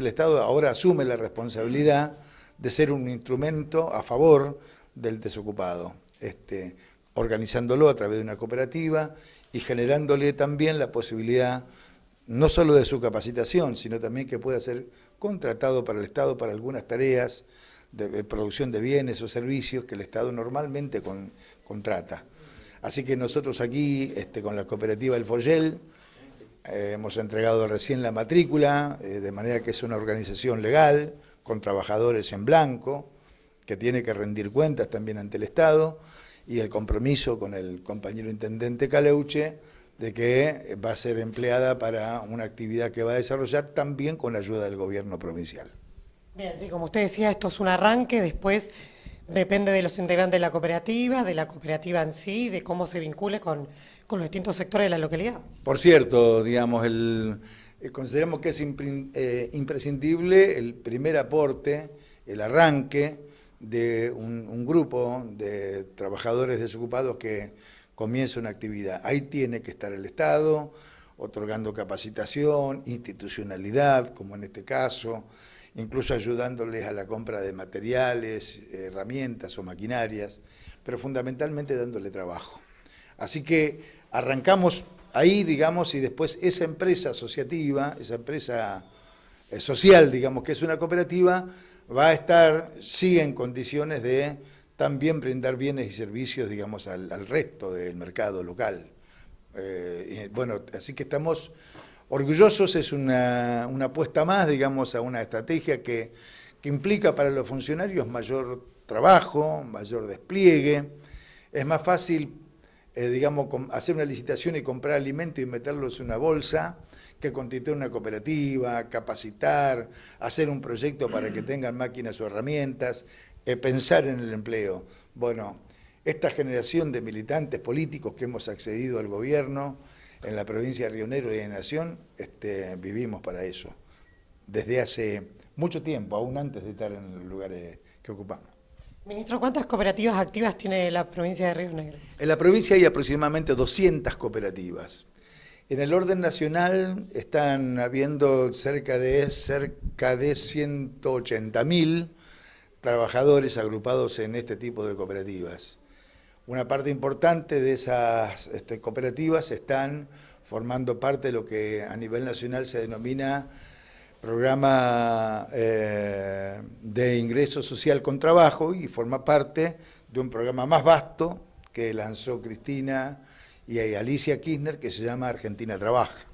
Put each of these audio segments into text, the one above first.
El Estado ahora asume la responsabilidad de ser un instrumento a favor del desocupado, este, organizándolo a través de una cooperativa y generándole también la posibilidad no solo de su capacitación, sino también que pueda ser contratado para el Estado para algunas tareas de producción de bienes o servicios que el Estado normalmente contrata. Así que nosotros aquí, este, con la cooperativa El Foyel, eh, hemos entregado recién la matrícula, eh, de manera que es una organización legal, con trabajadores en blanco, que tiene que rendir cuentas también ante el Estado, y el compromiso con el compañero intendente Caleuche de que eh, va a ser empleada para una actividad que va a desarrollar también con la ayuda del gobierno provincial. Bien, sí, como usted decía, esto es un arranque, después depende de los integrantes de la cooperativa, de la cooperativa en sí, de cómo se vincule con con los distintos sectores de la localidad. Por cierto, digamos, el, eh, consideramos que es eh, imprescindible el primer aporte, el arranque de un, grupo de trabajadores desocupados que comienza una actividad. Ahí tiene que estar el Estado, otorgando capacitación, institucionalidad, como en este caso, incluso ayudándoles a la compra de materiales, herramientas o maquinarias, pero fundamentalmente dándole trabajo. Así que arrancamos ahí, digamos, y después esa empresa asociativa, esa empresa eh, social, digamos, que es una cooperativa, va a estar, sigue en condiciones de también brindar bienes y servicios, digamos, al, resto del mercado local. Eh, bueno, así que estamos orgullosos, es una, apuesta más, digamos, a una estrategia que, que implica para los funcionarios mayor trabajo, mayor despliegue, es más fácil eh, digamos, hacer una licitación y comprar alimentos y meterlos en una bolsa, que constituya una cooperativa, capacitar, hacer un proyecto para que tengan máquinas o herramientas, eh, pensar en el empleo. Bueno, esta generación de militantes políticos que hemos accedido al gobierno en la provincia de Río Negro y de Nación, este, vivimos para eso, desde hace mucho tiempo, aún antes de estar en los lugares que ocupamos. Ministro, ¿cuántas cooperativas activas tiene la provincia de Río Negro? En la provincia hay aproximadamente 200 cooperativas. En el orden nacional están habiendo cerca de, cerca de 180 trabajadores agrupados en este tipo de cooperativas. Una parte importante de esas este, cooperativas están formando parte de lo que a nivel nacional se denomina programa eh, de ingreso social con trabajo y forma parte de un programa más vasto que lanzó Cristina y Alicia Kirchner que se llama Argentina Trabaja.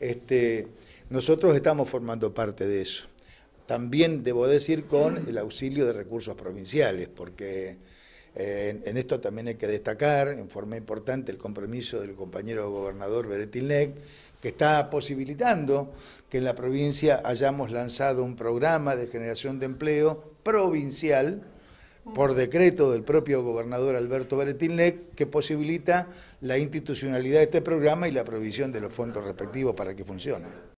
Este, nosotros estamos formando parte de eso. También debo decir con el auxilio de recursos provinciales, porque eh, en, esto también hay que destacar en forma importante el compromiso del compañero gobernador Beretilnek que está posibilitando que en la provincia hayamos lanzado un programa de generación de empleo provincial por decreto del propio gobernador Alberto Beretilnek que posibilita la institucionalidad de este programa y la provisión de los fondos respectivos para que funcione.